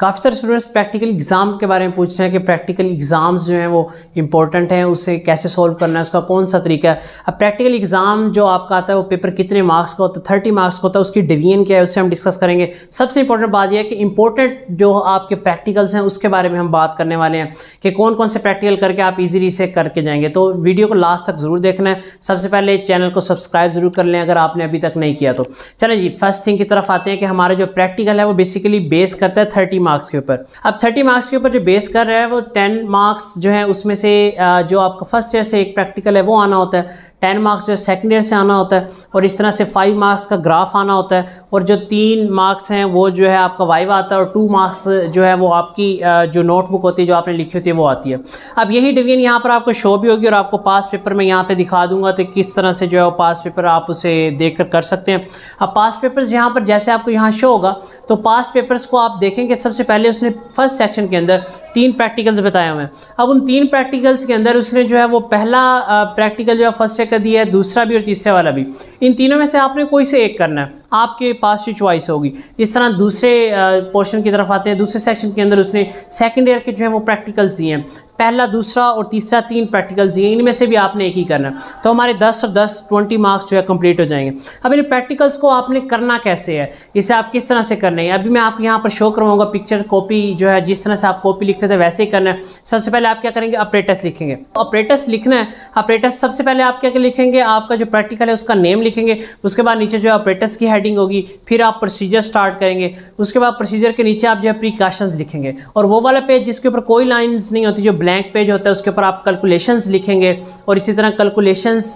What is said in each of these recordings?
काफ़ी सारे students practical exam के बारे में पूछ रहे हैं कि प्रैक्टिकल एग्ज़ाम्स जो हैं वो इंपॉर्टेंट हैं उसे कैसे सॉल्व करना है उसका कौन सा तरीका है अब प्रैक्टिकल एग्ज़ाम जो आपका आता है वो पेपर कितने मार्क्स का होता है थर्टी मार्क्स का होता है उसकी डिवीजन क्या है उससे हम डिस्कस करेंगे सबसे इंपॉर्टेंट बात यह है कि इंपॉर्टेंट जो आपके प्रैक्टिकल्स हैं उसके बारे में हम बात करने वाले हैं कि कौन कौन से प्रैक्टिकल करके आप ईजिली इसे करके जाएंगे तो वीडियो को लास्ट तक ज़रूर देखना है सबसे पहले चैनल को सब्सक्राइब ज़रूर कर लें अगर आपने अभी तक नहीं किया तो चलें जी फर्स्ट थिंग की तरफ आते हैं कि हमारा जो प्रैक्टिकल है वो बेसिकली बेस करता है थर्टी मार्क्स के ऊपर अब थर्टी मार्क्स के ऊपर जो बेस कर रहा है वो टेन मार्क्स जो है उसमें से जो आपका फर्स्ट ईयर से एक प्रैक्टिकल है वो आना होता है टेन मार्क्स जो सेकेंड ईयर से आना होता है और इस तरह से फाइव मार्क्स का ग्राफ आना होता है और जो तीन मार्क्स हैं वो जो है आपका वाइव आता है और टू मार्क्स जो है वो आपकी जो नोटबुक होती है जो आपने लिखी होती है वो आती है अब यही डिवीजन यहाँ पर आपको शो भी होगी और आपको पास पेपर में यहाँ पर दिखा दूंगा तो किस तरह से जो है वो पास पेपर आप उसे देख कर, कर सकते हैं अब पास पेपर्स यहाँ पर जैसे आपको यहाँ शो होगा तो पास पेपर्स को आप देखेंगे सबसे पहले उसने फर्स्ट सेक्शन के अंदर तीन प्रैक्टिकल्स बताए हुए हैं अब उन तीन प्रैक्टिकल्स के अंदर उसने जो है वो पहला प्रैक्टिकल जो है फर्स्ट चेक कर दिया है दूसरा भी और तीसरा वाला भी इन तीनों में से आपने कोई से एक करना है आपके पास ये च्वाइस होगी इस तरह दूसरे पोर्शन की तरफ आते हैं दूसरे सेक्शन के अंदर उसने सेकेंड ईयर के जो है वो प्रैक्टिकल्स दिए हैं पहला दूसरा और तीसरा तीन प्रैक्टिकल्स दिए इनमें से भी आपने एक ही करना तो हमारे 10 और 10 20 मार्क्स जो है कंप्लीट हो जाएंगे अब इन प्रैक्टिकल्स को आपने करना कैसे है इसे आप किस तरह से करना है अभी मैं आपको यहाँ पर शो करवाऊँगा पिक्चर कॉपी जो है जिस तरह से आप कॉपी लिखते थे वैसे ही करना है सबसे पहले आप क्या करेंगे अपरेटस लिखेंगे अपरेटस लिखना है अपरेटस सबसे पहले आप क्या लिखेंगे आपका जो प्रैक्टिकल है उसका नेम लिखेंगे उसके बाद नीचे जो है अपरेटस की हेड सेटिंग होगी फिर आप प्रोसीजर स्टार्ट करेंगे उसके बाद प्रोसीजर के नीचे आप जो है प्रिकॉशंस लिखेंगे और वो वाला पेज जिसके ऊपर कोई लाइन्स नहीं होती जो ब्लैंक पेज होता है उसके ऊपर आप कैलकुलेशंस लिखेंगे और इसी तरह कैलकुलेशंस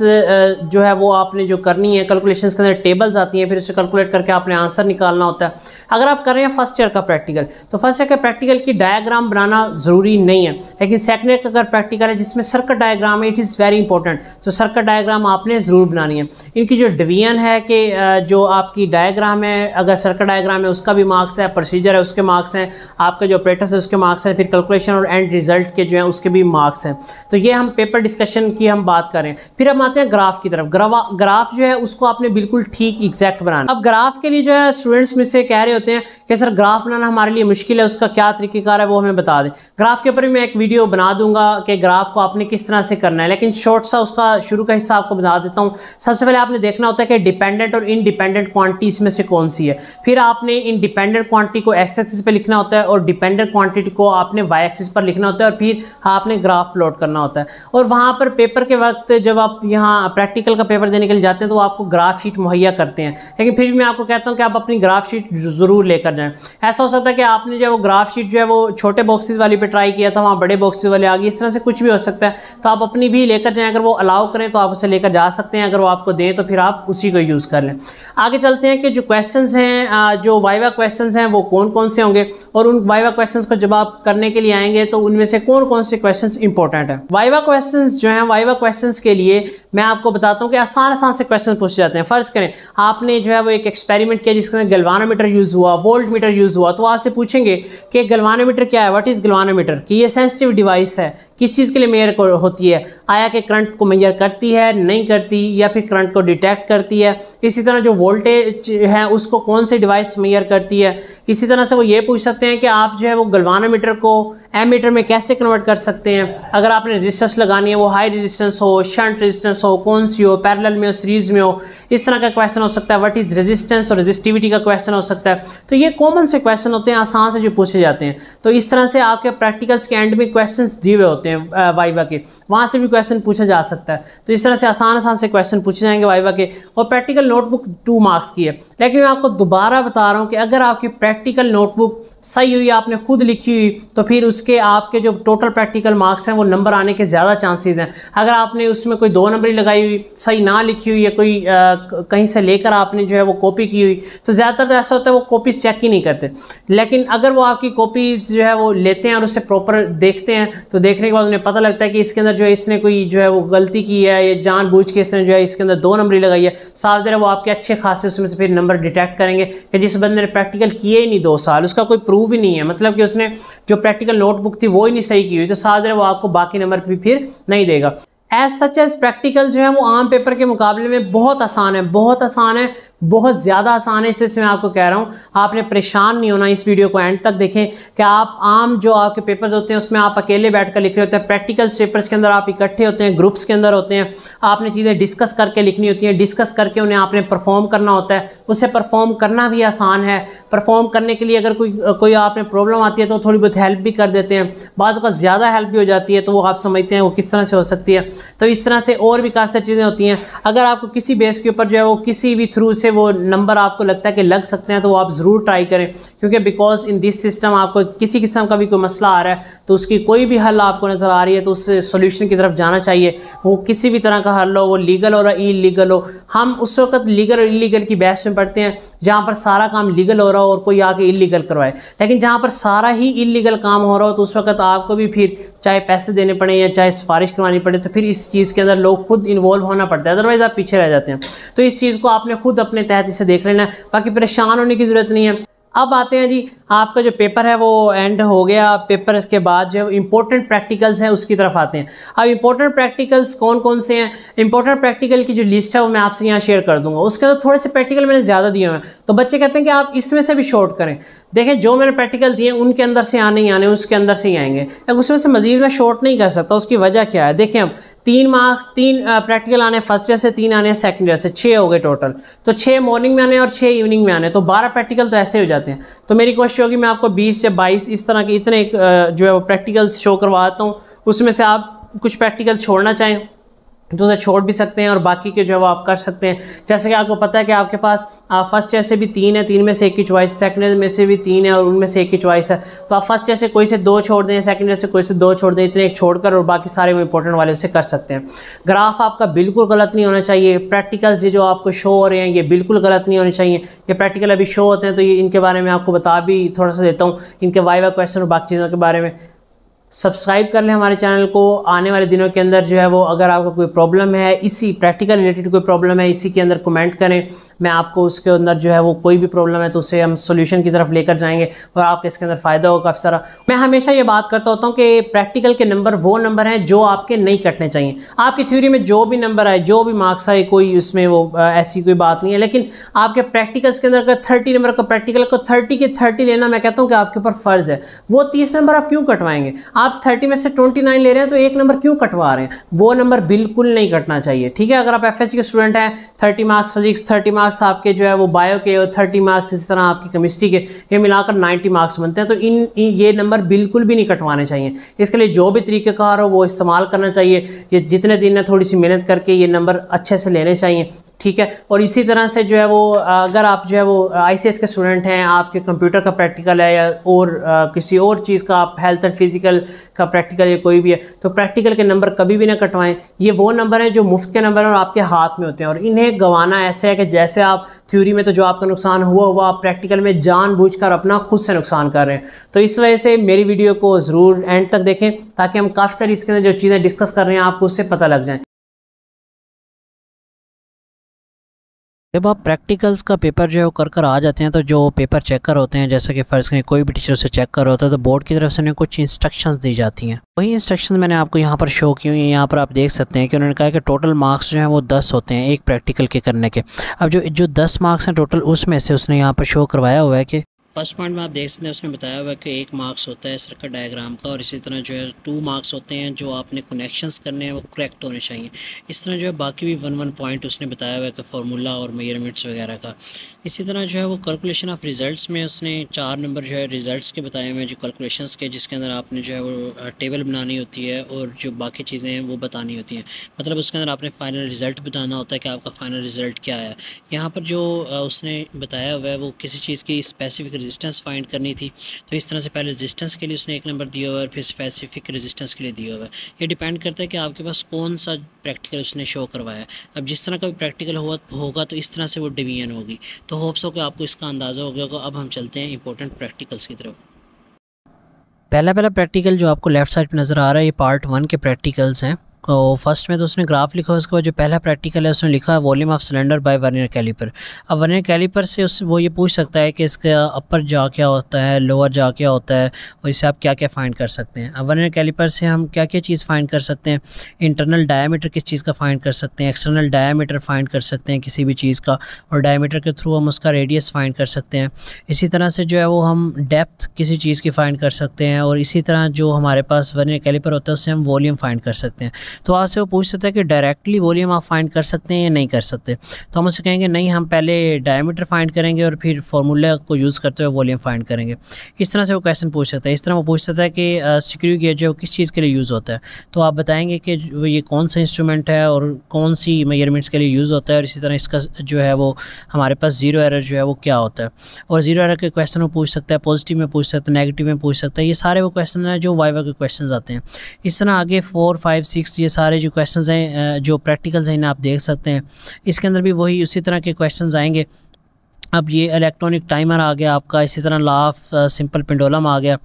जो है वो आपने जो करनी है कैलकुलेशंस के अंदर टेबल्स आती हैं फिर उसे कैलकुलेट करके आपने आंसर निकालना होता है अगर आप कर रहे हैं फर्स्ट ईयर का प्रैक्टिकल तो फर्स्ट ईयर का प्रैक्टिकल की डायग्राम बनाना ज़रूरी नहीं है लेकिन सेकेंड ईयर का अगर प्रैक्टिकल है जिसमें circuit diagram it is very वेरी इंपॉर्टेंट तो सर्कट डायग्राम आपने ज़रूर बनानी है इनकी जो डिवीजन है कि जो आपकी आपकी डायग्राम है अगर सर्कल डायग्राम है उसका भी मार्क्स है प्रोसीजर है उसके मार्क्स हैं आपके जो ऑपरेटर्स है उसके मार्क्स हैं फिर कैलकुलेशन और एंड रिजल्ट के जो हैं उसके भी मार्क्स हैं तो ये हम पेपर डिस्कशन की हम बात करें फिर हम आते हैं ग्राफ की तरफ ग्राफ जो है उसको आपने बिल्कुल ठीक एग्जैक्ट बनाना अब ग्राफ के लिए जो है स्टूडेंट्स में से कह रहे होते हैं कि सर ग्राफ बनाना हमारे लिए मुश्किल है उसका क्या तरीक़ेकार है वो हमें बता दें ग्राफ के ऊपर मैं एक वीडियो बना दूंगा कि ग्राफ को आपने किस तरह से करना है लेकिन शॉर्ट सा उसका शुरू का हिस्सा आपको बता देता हूँ सबसे पहले आपने देखना होता है कि डिपेंडेंट और इनडिपेंडेंट क्वान क्वांटिटी इसमें से कौन सी है फिर आपने इन डिपेंडेंट क्वांटिटी को एक्स एक्सिस पर लिखना होता है और डिपेंडेंट क्वांटिटी को आपने वाई एक्सिस पर लिखना होता है और फिर आपने ग्राफ प्लॉट करना होता है और वहाँ पर पेपर के वक्त जब आप यहाँ प्रैक्टिकल का पेपर देने के लिए जाते हैं तो आपको ग्राफ शीट मुहैया करते हैं लेकिन फिर भी मैं आपको कहता हूँ कि आप अपनी ग्राफ शीट ज़रूर लेकर जाएँ ऐसा हो सकता है कि आपने जो है वो ग्राफ शीट जो है वो छोटे बॉक्सेज वाली पर ट्राई किया था वहाँ बड़े बॉक्सेज वाले आ गए इस तरह से कुछ भी हो सकता है तो आप अपनी भी लेकर जाएँ अगर वो अलाउ करें तो आप उसे लेकर जा सकते हैं अगर वो आपको दें तो फिर आप उसी को यूज़ कर लें आगे चलते हैं कि जो क्वेश्चंस हैं जो वाइवा क्वेश्चंस हैं वो कौन कौन से होंगे और उन वाइवा क्वेश्चंस को जब आप करने के लिए आएंगे तो उनमें से कौन कौन से क्वेश्चंस इंपॉर्टेंट हैं वाइवा क्वेश्चंस जो हैं वाइवा क्वेश्चंस के लिए मैं आपको बताता हूँ कि आसान आसान से क्वेश्चन पूछे जाते हैं फ़र्ज़ करें आपने जो है वो एक एक्सपेरिमेंट किया जिसके अंदर गलवानोमीटर यूज़ हुआ वोल्ट मीटर यूज़ हुआ तो आपसे पूछेंगे कि गलवानोमीटर क्या है वट इज़ गलवानोमीटर कि ये सेंसिटिव डिवाइस है किस चीज़ के लिए मेयर होती है आया के करंट को मेयर करती है नहीं करती या फिर करंट को डिटेक्ट करती है इसी तरह जो वोल्टेज है उसको कौन सी डिवाइस मेयर करती है इसी तरह से वो ये पूछ सकते हैं कि आप जो है वो गलवाना मीटर को एमीटर में कैसे कन्वर्ट कर सकते हैं अगर आपने रजिस्टेंस लगानी है वो हाई रजिस्टेंस हो शंट रजिस्टेंस हो कौन सी हो पैरेलल में हो सीरीज में हो इस तरह का क्वेश्चन हो सकता है व्हाट इज़ रेजिस्टेंस और रेजिस्टिविटी का क्वेश्चन हो सकता है तो ये कॉमन से क्वेश्चन होते हैं आसान से जो पूछे जाते हैं तो इस तरह से आपके प्रैक्टिकल्स के एंड में क्वेश्चन दिए हुए होते हैं वाइवा के वहाँ से भी क्वेश्चन पूछा जा सकता है तो इस तरह से आसान आसान से क्वेश्चन पूछे जाएंगे वाइवा के और प्रैक्टिकल नोटबुक टू मार्क्स की है लेकिन मैं आपको दोबारा बता रहा हूँ कि अगर आपकी प्रैक्टिकल नोटबुक सही हुई आपने खुद लिखी हुई तो फिर उसके आपके जो टोटल प्रैक्टिकल मार्क्स हैं वो नंबर आने के ज़्यादा चांसेस हैं अगर आपने उसमें कोई दो नंबरी लगाई हुई सही ना लिखी हुई या कोई आ, कहीं से लेकर आपने जो है वो कॉपी की हुई तो ज़्यादातर तो ऐसा होता है वो कॉपीज़ चेक ही नहीं करते लेकिन अगर वो आपकी कॉपीज़ जो है वो लेते हैं और उसे प्रॉपर देखते हैं तो देखने के बाद उन्हें पता लगता है कि इसके अंदर जो है इसने कोई जो है वो गलती की है या जानबूझ के इसने जो है इसके अंदर दो नंबरी लगाई है तो साफ जरा वो आपके अच्छे खासे उसमें से फिर नंबर डिटेक्ट करेंगे कि जिस बंदे ने प्रैक्टिकल किए ही नहीं दो साल उसका कोई प्रूव ही नहीं है मतलब कि उसने जो प्रैक्टिकल नोटबुक थी वो ही नहीं सही की हुई तो सादर वो आपको बाकी नंबर भी फिर नहीं देगा एज सच एज प्रैक्टिकल जो है वो आम पेपर के मुकाबले में बहुत आसान है बहुत आसान है बहुत ज़्यादा आसान है इससे मैं आपको कह रहा हूँ आपने परेशान नहीं होना इस वीडियो को एंड तक देखें कि आप आम जो आपके पेपर्स होते हैं उसमें आप अकेले बैठ कर लिख रहे होते हैं प्रैक्टिकल पेपर्स के अंदर आप इकट्ठे होते हैं ग्रुप्स के अंदर होते हैं आपने चीज़ें डिस्कस करके लिखनी होती हैं डिस्कस करके उन्हें आपने परफॉर्म करना होता है उससे परफॉर्म करना भी आसान है परफॉर्म करने के लिए अगर कोई कोई आपने प्रॉब्लम आती है तो थोड़ी बहुत हेल्प भी कर देते हैं बाद ज़्यादा हेल्प भी हो जाती है तो वो आप समझते हैं वो किस तरह से हो सकती है तो इस तरह से और भी काफ़ी सारी चीज़ें होती हैं अगर आपको किसी बेस के ऊपर जो है वो किसी भी थ्रू से से वो नंबर आपको लगता है कि लग सकते हैं तो वो आप ज़रूर ट्राई करें क्योंकि बिकॉज इन दिस सिस्टम आपको किसी किस्म का भी कोई मसला आ रहा है तो उसकी कोई भी हल आपको नज़र आ रही है तो उस सोल्यूशन की तरफ जाना चाहिए वो किसी भी तरह का हल हो वो लीगल हो और इलीगल हो हम उस वक्त लीगल और इलीगल की बहस में पढ़ते हैं जहाँ पर सारा काम लीगल हो रहा हो और कोई आके इलीगल करवाए लेकिन जहाँ पर सारा ही इलीगल काम हो रहा हो तो उस वक्त आपको भी फिर चाहे पैसे देने पड़े या चाहे सिफारिश करवानी पड़े तो फिर इस चीज़ के अंदर लोग खुद इन्वॉल्व होना पड़ता है अदरवाइज़ आप पीछे रह जाते हैं तो इस चीज़ को आपने खुद अपने तहत इसे देख लेना है बाकी परेशान होने की ज़रूरत नहीं है अब आते हैं जी आपका जो पेपर है वो एंड हो गया पेपर इसके बाद जो इम्पोर्टेंट प्रैक्टिकल्स हैं उसकी तरफ आते हैं अब इम्पोर्टेंट प्रैक्टिकल्स कौन कौन से हैं इंपॉर्टेंट प्रैक्टिकल की जो लिस्ट है वो मैं आपसे यहाँ शेयर कर दूंगा उसके अंदर थोड़े से प्रैक्टिकल मैंने ज़्यादा दिए हुए हैं तो बच्चे कहते हैं कि आप इसमें से भी शॉर्ट करें देखें जो मैंने प्रैक्टिकल दिए उनके अंदर से आने ही आने उसके अंदर से ही आएंगे अब उसमें से मजीद मैं शॉर्ट नहीं कर सकता उसकी वजह क्या है देखें हम तीन मार्क्स तीन प्रैक्टिकल आने फर्स्ट ईयर से तीन आने सेकंड ईयर से छः हो गए टोटल तो छः मॉर्निंग में आने और छः इवनिंग में आने तो बारह प्रैक्टिकल तो ऐसे हो जाते हैं तो मेरी कोशिश होगी मैं आपको बीस या बाईस इस तरह के इतने जो है वो प्रैक्टिकल्स शो करवाता हूँ उसमें से आप कुछ प्रैक्टिकल छोड़ना चाहें जो उसे छोड़ भी सकते हैं और बाकी के जो है वो आप कर सकते हैं जैसे कि आपको पता है कि आपके पास आप फर्स्ट जैसे भी तीन है तीन में से एक की चॉइस सेकंड में से भी तीन है और उनमें से एक की चॉइस है तो आप फर्स्ट जैसे कोई से दो छोड़ दें सेकंड जैसे कोई से दो छोड़ दें इतने एक छोड़कर और बाकी सारे वो इंपॉर्टेंट वाले उसे कर सकते हैं ग्राफ आपका बिल्कुल गलत नहीं होना चाहिए प्रैक्टिकल्स से जो आपको शो हो रहे हैं ये बिल्कुल गलत नहीं होने चाहिए ये प्रैक्टिकल अभी शो होते हैं तो ये इनके बारे में आपको बता भी थोड़ा सा देता हूँ इनके वाई वाई क्वेश्चन और बाकी चीज़ों के बारे में सब्सक्राइब कर लें हमारे चैनल को आने वाले दिनों के अंदर जो है वो अगर आपको कोई प्रॉब्लम है इसी प्रैक्टिकल रिलेटेड कोई प्रॉब्लम है इसी के अंदर कमेंट करें मैं आपको उसके अंदर जो है वो कोई भी प्रॉब्लम है तो उसे हम सोल्यूशन की तरफ लेकर जाएंगे और आपके इसके अंदर फ़ायदा होगा काफ़ी सारा मैं हमेशा ये बात करता होता हूँ कि प्रैक्टिकल के नंबर वो नंबर हैं जो आपके नहीं कटने चाहिए आपकी थ्योरी में जो भी नंबर आए जो भी मार्क्स आए कोई उसमें वो ऐसी कोई बात नहीं है लेकिन आपके प्रैक्टिकल्स के अंदर अगर थर्टी नंबर का प्रैक्टिकल को थर्टी के थर्टी लेना मैं कहता हूँ कि आपके ऊपर फ़र्ज़ है वो तीस नंबर आप क्यों कटवाएंगे आप थर्टी में से ट्वेंटी नाइन ले रहे हैं तो एक नंबर क्यों कटवा रहे हैं वो नंबर बिल्कुल नहीं कटना चाहिए ठीक है अगर आप एफ के स्टूडेंट हैं thirty marks physics thirty marks marks आपके जो है वो बायो के और थर्टी मार्क्स इस तरह आपकी केमिस्ट्री के ये मिलाकर नाइन्टी मार्क्स बनते हैं तो इन, इन ये नंबर बिल्कुल भी नहीं कटवाने चाहिए इसके लिए जो भी तरीक़ेकार हो वो इस्तेमाल करना चाहिए ये जितने दिन है थोड़ी सी मेहनत करके ये नंबर अच्छे से लेने चाहिए ठीक है और इसी तरह से जो है वो अगर आप जो है वो आई के स्टूडेंट हैं आपके कंप्यूटर का प्रैक्टिकल है या और आ, किसी और चीज़ का आप हेल्थ एंड फिज़िकल का प्रैक्टिकल या कोई भी है तो प्रैक्टिकल के नंबर कभी भी ना कटवाएं ये वो नंबर हैं जो मुफ्त के नंबर हैं और आपके हाथ में होते हैं और इन्हें गंवाना ऐसे है कि जैसे आप थ्योरी में तो जो आपका नुकसान हुआ हुआ आप प्रैक्टिकल में जानबूझ कर अपना खुद से नुकसान कर रहे हैं तो इस वजह से मेरी वीडियो को ज़रूर एंड तक देखें ताकि हम काफ़ी सारी इसके अंदर जो चीज़ें डिस्कस कर रहे हैं आपको उससे पता लग जाए जब आप प्रैक्टिकल्स का पेपर जो है कर कर आ जाते हैं तो जो पेपर चेकर होते हैं जैसे कि फ़र्ज़ करें कोई भी टीचर से चेक कर होता है तो बोर्ड की तरफ से उन्हें कुछ इंस्ट्रक्शंस दी जाती हैं वही इंस्ट्रक्शन मैंने आपको यहाँ पर शो की हुई है यहाँ पर आप देख सकते हैं कि उन्होंने कहा कि टोटल मार्क्स जो हैं वो दस होते हैं एक प्रैक्टिकल के करने के अब जो जो दस मार्क्स हैं टोटल उसमें से उसने यहाँ पर शो करवाया हुआ है कि फर्स्ट पॉइंट में आप देख सकते हैं उसने बताया हुआ है कि एक मार्क्स होता है सर्कट डायग्राम का और इसी तरह जो है टू मार्क्स होते हैं जो आपने कनेक्शंस करने हैं वो करेक्ट होने चाहिए इस तरह जो है बाकी भी वन वन पॉइंट उसने बताया हुआ है कि फार्मूला और मेजरमेंट्स वगैरह का इसी तरह जो है वो कैलकुलेशन ऑफ रिजल्ट में उसने चार नंबर जो है रिजल्ट के बताए हुए हैं जो कैलकुलेशन के जिसके अंदर आपने जो है वो टेबल बनानी होती है और जो बाकी चीज़ें हैं वो बतानी होती हैं मतलब उसके अंदर आपने फ़ाइनल रिज़ल्ट बताना होता है कि आपका फ़ाइनल रिज़ल्ट क्या है यहाँ पर जो उसने बताया हुआ है वो किसी चीज़ की स्पेसिफिक रेजिस्टेंस फाइंड करनी थी तो इस तरह से पहले रेजिस्टेंस के लिए उसने एक नंबर दिया हुआ है फिर स्पेसिफिक रेजिस्टेंस के लिए दिया हुआ है ये डिपेंड करता है कि आपके पास कौन सा प्रैक्टिकल उसने शो करवाया है अब जिस तरह का भी प्रैक्टिकल हुआ होगा तो इस तरह से वो डिवीजन होगी तो होप्स हो कि आपको इसका अंदाज़ा हो गया होगा अब हम चलते हैं इंपॉर्टेंट प्रैक्टिकल्स की तरफ पहला पहला प्रैक्टिकल जो आपको लेफ़्ट साइड पर नज़र आ रहा है ये पार्ट वन के प्रैक्टिकल्स हैं और फर्स्ट में तो उसने ग्राफ लिखा उसके बाद जो पहला प्रैक्टिकल है उसने लिखा है volume of cylinder by vernier calliper अब वर्नियर कैलिपर से उस वो ये पूछ सकता है कि इसका अपर जा क्या होता है लोअर जा क्या होता है और इससे आप क्या क्या फ़ाइंड कर सकते हैं अब वर्नियर कैलिपर से हम क्या क्या चीज़ फ़ाइंड कर सकते हैं इंटरनल डायामीटर किस चीज़ का फ़ाइंड कर सकते हैं एक्सटर्नल डायामीटर फ़ाइंड कर सकते हैं किसी भी चीज़ का और डायामीटर के थ्रू हम उसका रेडियस फाइंड कर सकते हैं इसी तरह से जो है वो हम डेप्थ किसी चीज़ की फ़ाइंड कर सकते हैं और इसी तरह जो हमारे पास वर्नियर कैलिपर होता है उससे हम वॉल्यूम फाइंड कर सकते हैं तो आपसे वो पूछ सकता है कि डायरेक्टली वॉल्यूम आप फाइंड कर सकते हैं या नहीं कर सकते तो हम उसे कहेंगे नहीं हम पहले डायमीटर फाइंड करेंगे और फिर फार्मूला को यूज़ करते हुए वॉल्यूम फाइंड करेंगे इस तरह से वो क्वेश्चन पूछ सकता है इस तरह वो पूछ सकता है कि सिक्यू गेज जो किस चीज़ के लिए यूज़ होता है तो आप बताएंगे कि ये कौन सा इंस्ट्रूमेंट है और कौन सी मेजरमेंट्स के लिए यूज़ होता है और इसी तरह इसका जो है वो हमारे पास ज़ीरो एरर जो है वो क्या होता है और ज़ीरो एरर के क्वेश्चन वो पूछ सकता है पॉजिटिव में पूछ सकता है नेगेटिव में पूछ सकता है ये सारे वो क्वेश्चन हैं जो वाइवा के क्वेश्चन आते हैं इस तरह आगे फोर फाइव सिक्स ये सारे जो क्वेश्चन हैं जो प्रैक्टिकल्स हैं इन्हें आप देख सकते हैं इसके अंदर भी वही उसी तरह के क्वेश्चन आएंगे अब ये इलेक्ट्रॉनिक टाइमर आ गया आपका इसी तरह लाफ ऑफ सिंपल पिंडोलम आ गया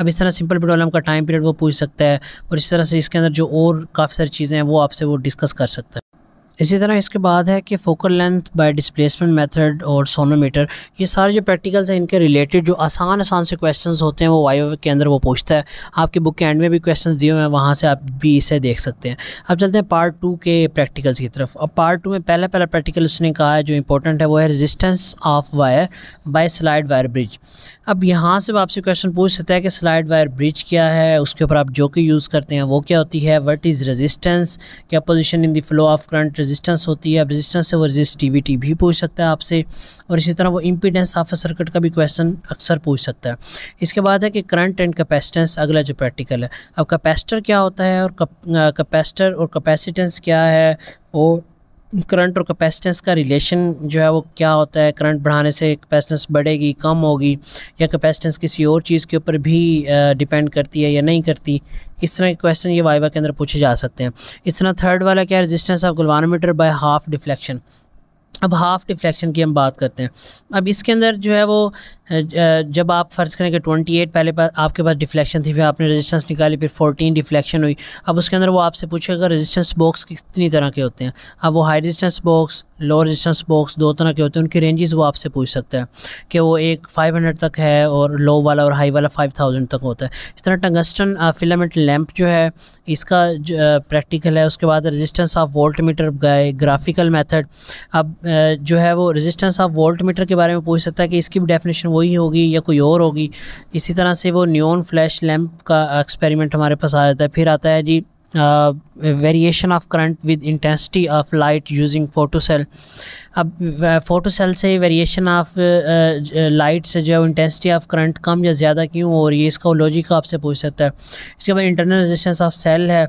अब इस तरह सिंपल पिंडोलम का टाइम पीरियड वो पूछ सकता है और इस तरह से इसके अंदर जो और काफ़ी सारी चीज़ें हैं वो आपसे वो डिस्कस कर सकता है इसी तरह इसके बाद है कि focal length by displacement method और सोनोमीटर ये सारे जो प्रैक्टिकल्स हैं इनके रिलेटेड जो आसान आसान से क्वेश्चंस होते हैं वो वाई के अंदर वो पूछता है आपकी बुक के एंड में भी क्वेश्चंस दिए हुए हैं वहाँ से आप भी इसे देख सकते हैं अब चलते हैं पार्ट टू के प्रैक्टिकल्स की तरफ अब पार्ट टू में पहला पहला प्रैक्टिकल उसने कहा है जो इंपॉर्टेंट है वो है resistance of wire by slide wire bridge अब यहाँ से आपसे क्वेश्चन पूछ सकता है कि स्लाइड वायर ब्रिज क्या है उसके ऊपर आप जो कि यूज़ करते हैं वो क्या होती है वट इज़ रजिस्टेंस क्या opposition in the flow of current resistance होती है अब रेजिस्टेंस से वो रेजिस्टिविटी भी पूछ सकता है आपसे और इसी तरह वो इम्पीडेंस ऑफ सर्किट का भी क्वेश्चन अक्सर पूछ सकता है इसके बाद है कि करंट एंड कैपेसिटेंस अगला जो प्रैक्टिकल है अब कैपेसिटर क्या होता है और कैपेसिटर और कैपेसिटेंस क्या है और करंट और कैपेसिटेंस का रिलेशन जो है वो क्या होता है करंट बढ़ाने से कैपेसिटेंस बढ़ेगी कम होगी या कैपेसिटेंस किसी और चीज़ के ऊपर भी डिपेंड करती है या नहीं करती इस तरह के क्वेश्चन ये वाइवा के अंदर पूछे जा सकते हैं इस तरह थर्ड वाला क्या resistance of galvanometer by half deflection अब हाफ डिफ्लेक्शन की हम बात करते हैं अब इसके अंदर जो है वो जब आप फ़र्ज़ करें कि 28 पहले पास आपके पास डिफ्लेक्शन थी फिर आपने रेजिस्टेंस निकाली फिर 14 डिफ्लेक्शन हुई अब उसके अंदर वो आपसे पूछेगा रेजिस्टेंस बॉक्स कितनी तरह के होते हैं अब वो high resistance box low resistance box दो तरह के होते हैं उनकी रेंजेस वो आपसे पूछ सकता है कि वो एक 500 तक है और लो वाला और हाई वाला 5000 तक होता है इस तरह टंगस्टन फिलामेंट लैंप जो है इसका प्रैक्टिकल है उसके बाद रेजिस्टेंस ऑफ वोल्ट मीटर गए ग्राफिकल मेथड अब जो है वो रेजिस्टेंस ऑफ वोल्ट मीटर के बारे में पूछ सकता है कि इसकी भी डेफिनेशन वो वही होगी या कोई और होगी इसी तरह से वो न्योन फ्लैश लैम्प का एक्सपेरिमेंट हमारे पास आ जाता है फिर आता है जी variation of current with intensity of light using photo cell अब फोटो सेल से वेरिएशन ऑफ लाइट से जो इंटेंसिटी ऑफ करंट कम या ज़्यादा क्यों हो रही है इसका लॉजिक आपसे पूछ सकता है इसके बाद इंटरनल रेजिस्टेंस ऑफ सेल है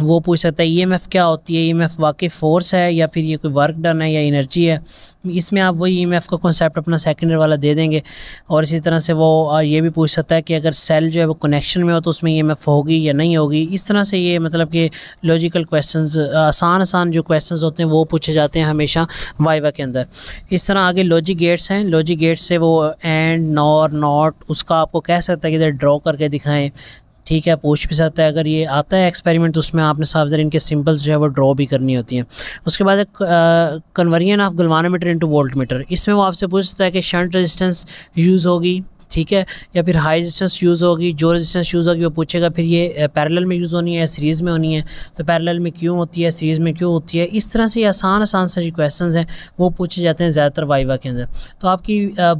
वो पूछ सकता है ईएमएफ e क्या होती है ईएमएफ e वाकई फोर्स है या फिर ये कोई वर्क डन है या एनर्जी है इसमें आप वही ईएमएफ e का कॉन्सेप्ट अपना सेकेंडर वाला दे देंगे और इसी तरह से वो ये भी पूछ सकता है कि अगर सेल जो है वो कनेक्शन में हो तो उसमें ईएमएफ होगी या नहीं होगी इस तरह से ये मतलब कि लॉजिकल क्वेश्चन आसान आसान जो क्वेश्चन होते हैं वो पूछे जाते हैं हमेशा वाइवा के अंदर इस तरह आगे लॉजिक गेट्स हैं लॉजिक गेट्स से वो एंड नॉर नॉट उसका आपको कह सकता है कि इधर ड्रॉ करके दिखाएँ ठीक है पूछ भी सकता है अगर ये आता है एक्सपेरिमेंट तो उसमें आपने साफ जर इनके सिंपल्स जो है वो ड्रॉ भी करनी होती हैं उसके बाद conversion of galvanometer into volt meter इसमें वो आपसे पूछ सकता है कि शंट रजिस्टेंस यूज़ होगी ठीक है या फिर हाई रेजिस्टेंस यूज़ होगी जो रेजिस्टेंस यूज़ होगी वो पूछेगा फिर ये पैरेलल में यूज़ होनी है सीरीज़ में होनी है तो पैरेलल में क्यों होती है सीरीज़ में क्यों होती है इस तरह से आसान आसान से जो क्वेश्चन हैं वो पूछे जाते हैं ज़्यादातर वाइवा के अंदर तो आपकी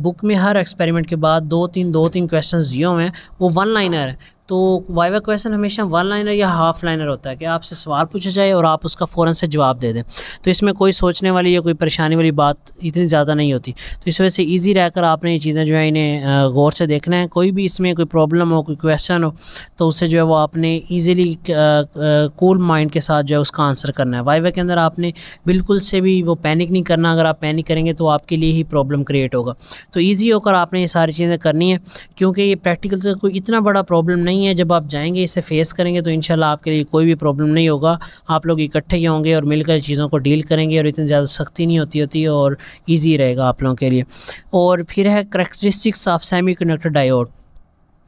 बुक में हर एक्सपेरिमेंट के बाद दो तीन दो तीन क्वेश्चन दिए हुए हैं वो वन लाइनर है तो वाइवा क्वेश्चन हमेशा वन लाइनर या हाफ लाइनर होता है कि आपसे सवाल पूछा जाए और आप उसका फ़ौरन से जवाब दे दें तो इसमें कोई सोचने वाली या कोई परेशानी वाली बात इतनी ज़्यादा नहीं होती तो इस वजह से ईजी रहकर आपने ये चीज़ें जो है इन्हें गौर से देखना है कोई भी इसमें कोई प्रॉब्लम हो कोई क्वेश्चन हो तो उससे जो है वो आपने ईजिली कूल माइंड के साथ जो है उसका आंसर करना है वाइवा के अंदर आपने बिल्कुल से भी वो पैनिक नहीं करना अगर आप पैनिक करेंगे तो आपके लिए ही प्रॉब्लम क्रिएट होगा तो ईजी होकर आपने ये सारी चीज़ें करनी है क्योंकि ये प्रैक्टिकल से कोई इतना बड़ा प्रॉब्लम नहीं नहीं है जब आप जाएंगे इसे फेस करेंगे तो इनशाला आपके लिए कोई भी प्रॉब्लम नहीं होगा आप लोग इकट्ठे ही होंगे और मिलकर चीज़ों को डील करेंगे और इतनी ज़्यादा सख्ती नहीं होती होती और ईजी रहेगा आप लोगों के लिए और फिर है characteristics of semiconductor diode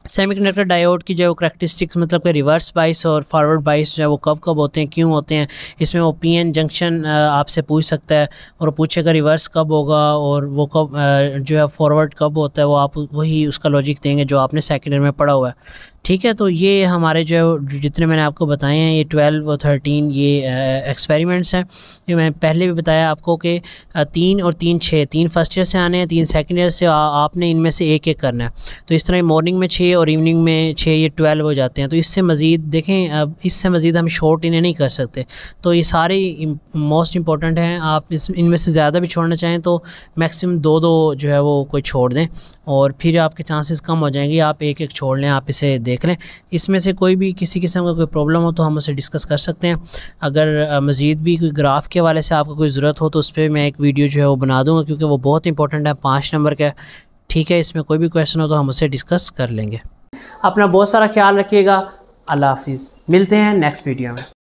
semiconductor diode की जो है वो करेक्टरिस्टिक्स मतलब के रिवर्स बाइस और फॉरवर्ड बाइस जो है वो कब कब होते हैं क्यों होते हैं इसमें वो पी एन जंक्शन आपसे पूछ सकता है और पूछेगा रिवर्स कब होगा और वो कब जो है फॉरवर्ड कब होता है वो आप वही उसका लॉजिक देंगे जो आपने सेकेंड ईयर में पढ़ा हुआ है ठीक है तो ये हमारे जो है जितने मैंने आपको बताए हैं ये ट्वेल्व और थर्टीन ये एक्सपेरिमेंट्स हैं ये मैंने पहले भी बताया आपको कि तीन और तीन छः तीन फर्स्ट ईयर से आने हैं तीन सेकेंड ईयर से आ, आपने इनमें से एक एक करना है तो इस तरह मॉर्निंग में छः और इवनिंग में छः ये ट्वेल्व हो जाते हैं तो इससे मज़ीद देखें अब इससे मज़ीद हम शॉर्ट इन्हें नहीं कर सकते तो ये सारे मोस्ट इंपॉर्टेंट हैं आप इस इनमें से ज़्यादा भी छोड़ना चाहें तो मैक्सिमम दो दो जो है वो कोई छोड़ दें और फिर आपके चांसेस कम हो जाएंगे आप एक एक छोड़ लें आप इसे देख लें इसमें से कोई भी किसी किस्म का कोई प्रॉब्लम हो तो हम उसे डिस्कस कर सकते हैं अगर मज़ीद भी कोई ग्राफ के हवाले से आपको कोई ज़रूरत हो तो उस पर मैं एक वीडियो जो है वो बना दूँगा क्योंकि वो बहुत इंपॉर्टेंट है पाँच नंबर का ठीक है इसमें कोई भी क्वेश्चन हो तो हम उसे डिस्कस कर लेंगे अपना बहुत सारा ख्याल रखिएगा अल्लाह हाफिज़ मिलते हैं नेक्स्ट वीडियो में